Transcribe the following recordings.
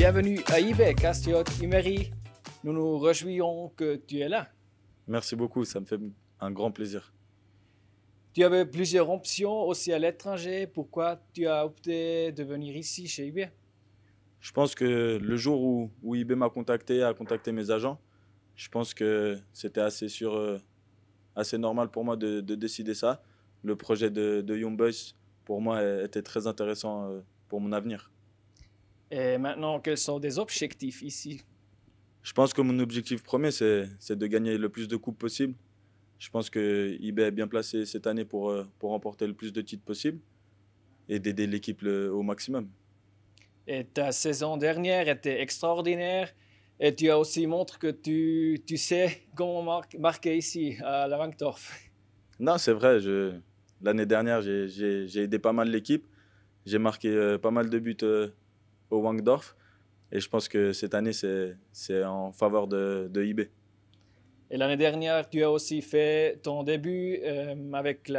Bienvenue à eBay, Castiote Imeri. Nous nous réjouissons que tu es là. Merci beaucoup, ça me fait un grand plaisir. Tu avais plusieurs options aussi à l'étranger. Pourquoi tu as opté de venir ici chez eBay Je pense que le jour où, eBay m'a contacté, a contacté mes agents, je pense que c'était assez sûr, euh, assez normal pour moi de, décider ça. Le projet de, de Young Boys, pour moi, était très intéressant euh, pour mon avenir. Et maintenant, quels sont des objectifs ici Je pense que mon objectif premier, c'est de gagner le plus de coupes possible. Je pense que eBay est bien placé cette année pour, euh, pour remporter le plus de titres possible et d'aider l'équipe euh, au maximum. Et ta saison dernière était extraordinaire. Et tu as aussi montré que tu, tu sais comment marquer ici, à la Non, c'est vrai. L'année dernière, j'ai aidé pas mal l'équipe. J'ai marqué euh, pas mal de buts au Wangdorf. Et je pense que cette année, c'est en faveur de, de Et l'année dernière, tu as aussi fait ton début euh, avec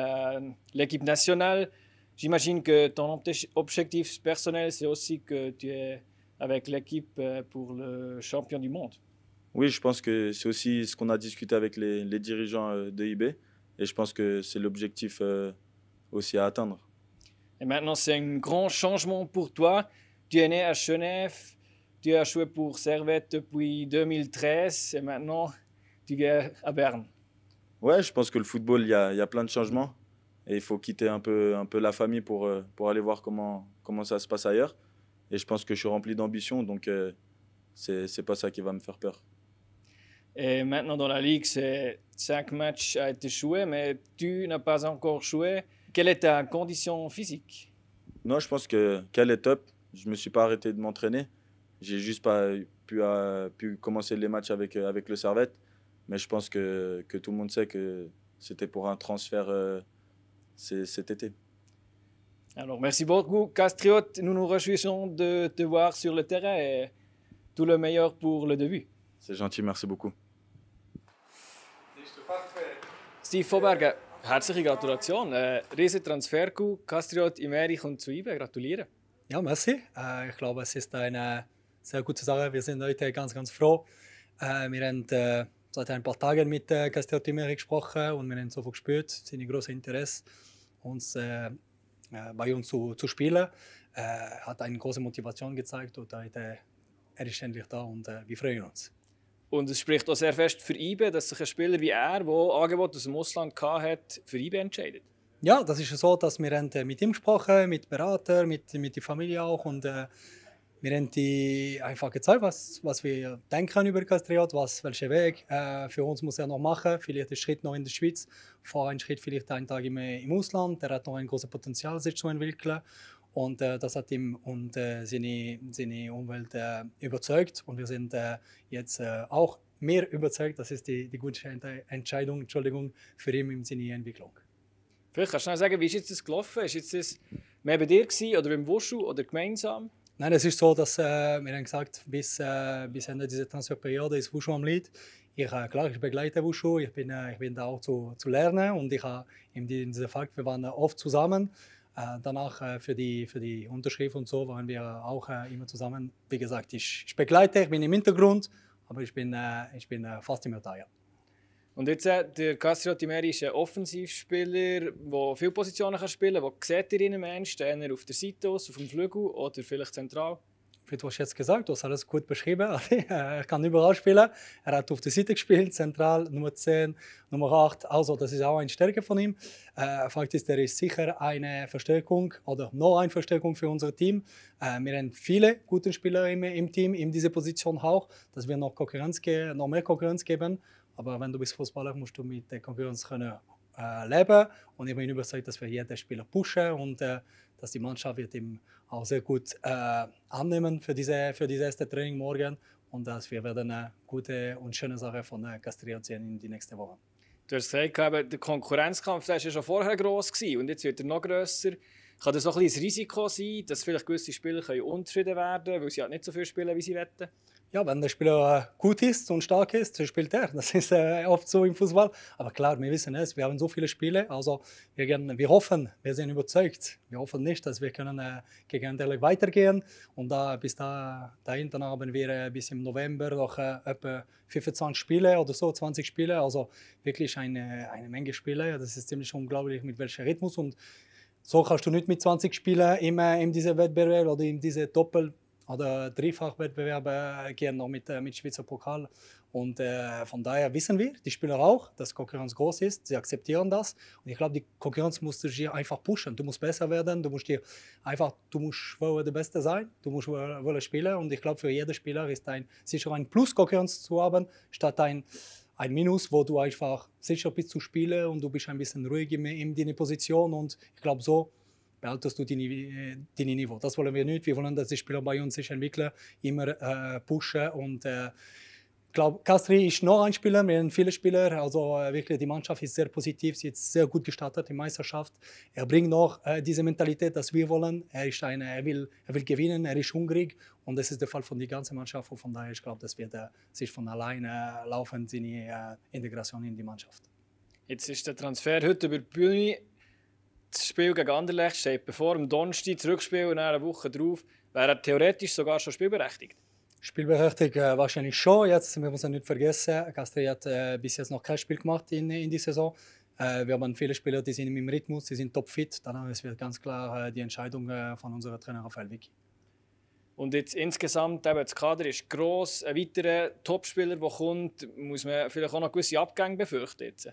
l'équipe nationale. J'imagine que ton objectif personnel, c'est aussi que tu es avec l'équipe euh, pour le champion du monde. Oui, je pense que c'est aussi ce qu'on a discuté avec les, les, dirigeants euh, de IB. Et je pense que c'est l'objectif aussi à atteindre. Et maintenant, c'est un grand changement pour toi. Tu es né à Genève, tu as joué pour Servette depuis 2013 et maintenant tu es à Berne. Ouais, je pense que le football, il y a, plein de changements et il faut quitter un peu, un peu la famille pour, euh, pour aller voir comment, comment ça se passe ailleurs. Et je pense que je suis rempli d'ambition, donc euh, c'est ce n'est pas ça qui va me faire peur. Et maintenant dans la Ligue, c'est cinq matchs à été joué, mais tu n'as pas encore joué. Quelle est ta condition physique Non, je pense que qu'elle est top je me suis pas arrêté de m'entraîner. J'ai juste pas pu, euh, pu commencer les matchs avec, euh, avec le Servette. Mais je pense que, tout le monde sait que c'était pour un transfert euh, cet été. Alors, merci beaucoup, Castriot. Nous nous réjouissons de te voir sur le terrain tout le meilleur pour le début. C'est gentil, merci beaucoup. Steve herzliche Gratulation. Äh, Castriot Imeri und zu IBE. Ja, merci. Äh, ich glaube, es ist eine sehr gute Sache. Wir sind heute ganz, ganz froh. Äh, wir haben äh, seit ein paar Tagen mit äh, Castel Timmerich gesprochen und wir haben sofort gespürt, sein großes Interesse, uns, äh, äh, bei uns zu, zu spielen. Äh, er hat eine große Motivation gezeigt und heute, er ist endlich da und wir freuen uns. Und es spricht auch sehr fest für IBE, dass sich ein Spieler wie er, der Angebote aus dem Ausland hatte, für IBE entscheidet ja, das ist so, dass wir haben äh, mit ihm gesprochen, mit Berater, mit, mit der Familie auch und äh, wir haben die einfach gezeigt, was, was wir denken über Kastriot, was, welchen Weg äh, für uns muss er noch machen, vielleicht einen Schritt noch in der Schweiz, vor einen Schritt vielleicht einen Tag im, äh, im Ausland, der hat noch ein großes Potenzial, sich zu entwickeln und äh, das hat ihm und äh, seine, seine Umwelt äh, überzeugt und wir sind jetzt auch mehr überzeugt, das ist die, die gute Entscheidung, Entschuldigung, für ihn in seine Entwicklung. Vielleicht kannst du sagen, wie ist jetzt das gelaufen? Ist jetzt das mehr bei dir gewesen, oder beim Wuschu oder gemeinsam? Nein, es ist so, dass äh, wir haben gesagt, bis, äh, bis Ende dieser Transferperiode ist Wushu am Lead. Ich, äh, klar, ich begleite Wushu, ich bin, äh, ich bin da auch zu, zu lernen und ich habe in diesem Fall, wir waren oft zusammen. Äh, danach äh, für, die, für die Unterschrift und so waren wir auch immer zusammen. Wie gesagt, ich, ich begleite, ich bin im Hintergrund, aber ich bin, ich bin fast immer da, ja. Und jetzt, äh, der Castro Timeri ist ein Offensivspieler, der viele Positionen kann spielen kann. Wo sieht ihr ihn am ehesten? auf der Seite, aus, auf dem Flügel oder vielleicht zentral? Wie hast jetzt gesagt, du hast alles gut beschrieben. Also, er kann überall spielen. Er hat auf der Seite gespielt, zentral, Nummer 10, Nummer 8. Also, das ist auch eine Stärke von ihm. Äh, Fakt ist, er ist sicher eine Verstärkung oder noch eine Verstärkung für unser Team. Äh, wir haben viele gute Spieler im, im Team, in dieser Position auch, dass wir noch, Konkurrenz noch mehr Konkurrenz geben. Aber wenn du bist Fußballer, musst du mit der Konkurrenz können, äh, leben. Und ich bin überzeugt, dass wir jeden Spieler pushen und äh, dass die Mannschaft wird ihm auch sehr gut äh, annehmen für diese für dieses erste Training morgen und dass äh, wir werden eine gute und schöne Sache von äh, Castrillo ziehen in die nächste Woche. Du hast gesagt, der Konkurrenzkampf war ja schon vorher groß und jetzt wird er noch grösser. Kann das auch ein bisschen das Risiko sein, dass vielleicht gewisse Spieler unzufrieden werden können, weil sie halt nicht so viel spielen, wie sie wetten? ja, wenn der Spieler gut ist und stark ist, spielt er. Das ist äh, oft so im Fußball. Aber klar, wir wissen es, wir haben so viele Spiele. Also wir, gehen, wir hoffen, wir sind überzeugt. Wir hoffen nicht, dass wir können äh, gegen Anderlecht weitergehen. Und da, bis da, dahinter haben wir äh, bis im November noch äh, etwa 25 Spiele oder so, 20 Spiele. Also wirklich eine, eine Menge Spiele. Das ist ziemlich unglaublich, mit welchem Rhythmus. Und so kannst du nicht mit 20 Spielen immer in diesem Wettbewerb oder in diesem Doppel oder Dreifachwettbewerbe gehen noch mit, äh, mit Schweizer Pokal. Und äh, von daher wissen wir, die Spieler auch, dass Konkurrenz groß ist. Sie akzeptieren das. Und ich glaube, die Konkurrenz musst du einfach pushen. Du musst besser werden. Du musst dir einfach, du musst der Beste sein. Du musst wollen Spieler. Und ich glaube, für jeden Spieler ist ein sicher ein Plus Konkurrenz zu haben, statt ein ein Minus, wo du einfach sicher bist zu spielen und du bist ein bisschen ruhig in, in deiner Position. Und ich glaube, so behaltest du dein, dein Niveau. Das wollen wir nicht. Wir wollen, dass die Spieler bei uns sich entwickeln, immer äh, pushen und äh, ich glaube, Castri ist noch ein Spieler, wir haben viele Spieler. Also äh, wirklich, die Mannschaft ist sehr positiv, sie ist sehr gut gestartet in Meisterschaft. Er bringt noch äh, diese Mentalität, dass wir wollen. Er, ist eine, er, will, er will gewinnen, er ist hungrig. Und das ist der Fall von der ganzen Mannschaft. Und von daher, ich glaube, das wird äh, sich von alleine laufen, seine äh, Integration in die Mannschaft. Jetzt ist der Transfer heute über die Bühne das Spiel gegen Anderlecht steht bevor, am Donnerstag das Rückspiel und eine Woche drauf, wäre er theoretisch sogar schon spielberechtigt? Spielberechtigt äh, wahrscheinlich schon. Jetzt, wir müssen nicht vergessen, Castri hat äh, bis jetzt noch kein Spiel gemacht in, in dieser Saison. Äh, wir haben viele Spieler, die sind im Rhythmus, die sind topfit. Dann äh, es wird ganz klar äh, die Entscheidung äh, von unserem Trainer Raphael Vicky. Und jetzt insgesamt, eben, das Kader ist gross. Ein weiterer Topspieler, der kommt, muss man vielleicht auch noch gewisse Abgänge befürchten. Jetzt.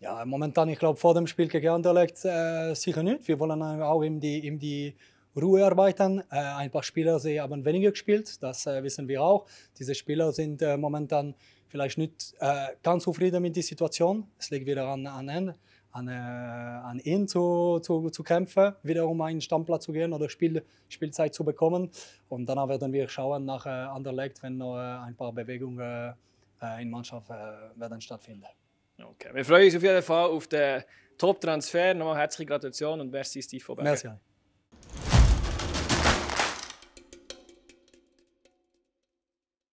Ja, momentan, ich glaube, vor dem Spiel gegen Anderlecht äh, sicher nicht. Wir wollen auch in die, in die Ruhe arbeiten. Äh, ein paar Spieler sie haben weniger gespielt, das äh, wissen wir auch. Diese Spieler sind äh, momentan vielleicht nicht äh, ganz zufrieden mit der Situation. Es liegt wieder an, an, an, an, äh, an ihn zu, zu, zu kämpfen, wieder um einen Stammplatz zu gehen oder Spiel, Spielzeit zu bekommen. Und danach werden wir schauen nach Anderlecht, wenn noch ein paar Bewegungen in Mannschaft werden stattfinden. Okay. Wir freuen uns auf jeden Fall auf den Top-Transfer. Nochmal herzliche Gratulation und merci, Steve Oberger. Merci.